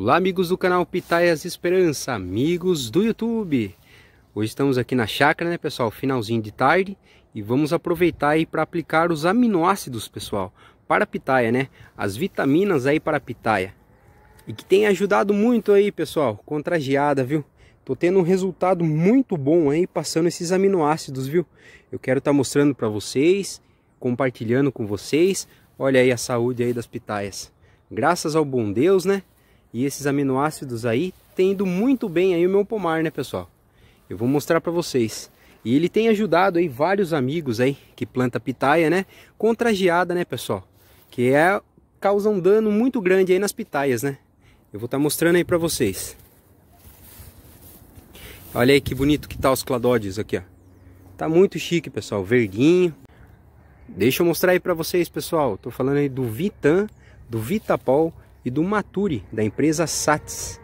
Olá amigos do canal Pitaias Esperança, amigos do YouTube. Hoje estamos aqui na chácara, né pessoal, finalzinho de tarde e vamos aproveitar aí para aplicar os aminoácidos, pessoal, para a pitaia, né? As vitaminas aí para a pitaia. E que tem ajudado muito aí, pessoal, contra a geada, viu? Tô tendo um resultado muito bom aí passando esses aminoácidos, viu? Eu quero estar tá mostrando para vocês, compartilhando com vocês. Olha aí a saúde aí das pitaias. Graças ao bom Deus, né? E esses aminoácidos aí têm indo muito bem aí o meu pomar, né, pessoal? Eu vou mostrar para vocês. E ele tem ajudado aí vários amigos aí que planta pitaia, né? Contra a geada, né, pessoal? Que é causa um dano muito grande aí nas pitaias, né? Eu vou estar tá mostrando aí para vocês. Olha aí que bonito que tá os cladódios aqui, ó. Tá muito chique, pessoal, verdinho. Deixa eu mostrar aí para vocês, pessoal. Tô falando aí do Vitan, do Vitapol e do Maturi, da empresa Sats.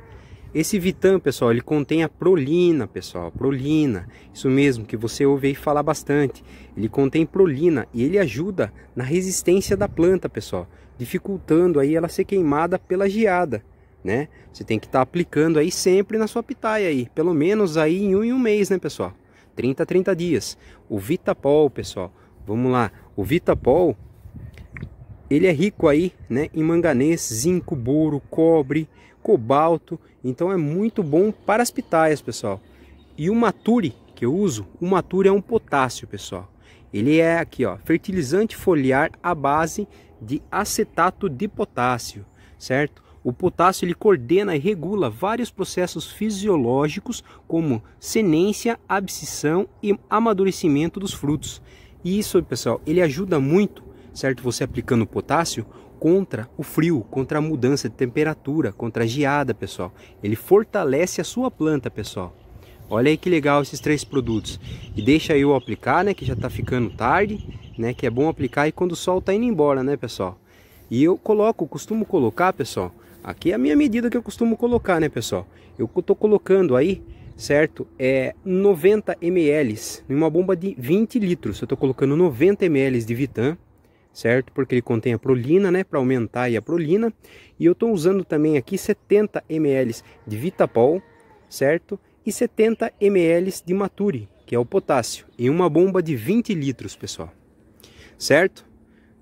Esse Vitam, pessoal, ele contém a prolina, pessoal, prolina, isso mesmo que você ouve aí falar bastante. Ele contém prolina e ele ajuda na resistência da planta, pessoal, dificultando aí ela ser queimada pela geada, né? Você tem que estar tá aplicando aí sempre na sua pitaia aí, pelo menos aí em um, em um mês, né, pessoal? 30 a 30 dias. O Vitapol, pessoal, vamos lá, o Vitapol ele é rico aí, né, em manganês, zinco, boro, cobre, cobalto, então é muito bom para as pitaias, pessoal. E o mature que eu uso, o mature é um potássio, pessoal. Ele é aqui, ó, fertilizante foliar à base de acetato de potássio, certo? O potássio ele coordena e regula vários processos fisiológicos como senência, abscisão e amadurecimento dos frutos. E isso, pessoal, ele ajuda muito certo? Você aplicando potássio contra o frio, contra a mudança de temperatura, contra a geada, pessoal. Ele fortalece a sua planta, pessoal. Olha aí que legal esses três produtos. E deixa eu aplicar, né, que já tá ficando tarde, né, que é bom aplicar e quando o sol tá indo embora, né, pessoal? E eu coloco, costumo colocar, pessoal, aqui é a minha medida que eu costumo colocar, né, pessoal? Eu tô colocando aí certo? É 90 ml, em uma bomba de 20 litros. Eu estou colocando 90 ml de Vitam, certo? Porque ele contém a prolina, né, para aumentar a prolina. E eu estou usando também aqui 70 ml de Vitapol, certo? E 70 ml de Maturi, que é o potássio, em uma bomba de 20 litros, pessoal. Certo?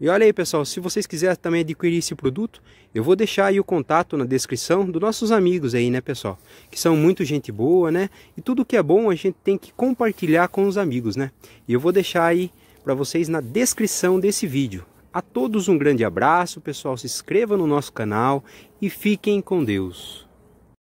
E olha aí, pessoal, se vocês quiserem também adquirir esse produto, eu vou deixar aí o contato na descrição dos nossos amigos aí, né, pessoal? Que são muito gente boa, né? E tudo que é bom a gente tem que compartilhar com os amigos, né? E eu vou deixar aí para vocês na descrição desse vídeo. A todos um grande abraço, pessoal, se inscreva no nosso canal e fiquem com Deus.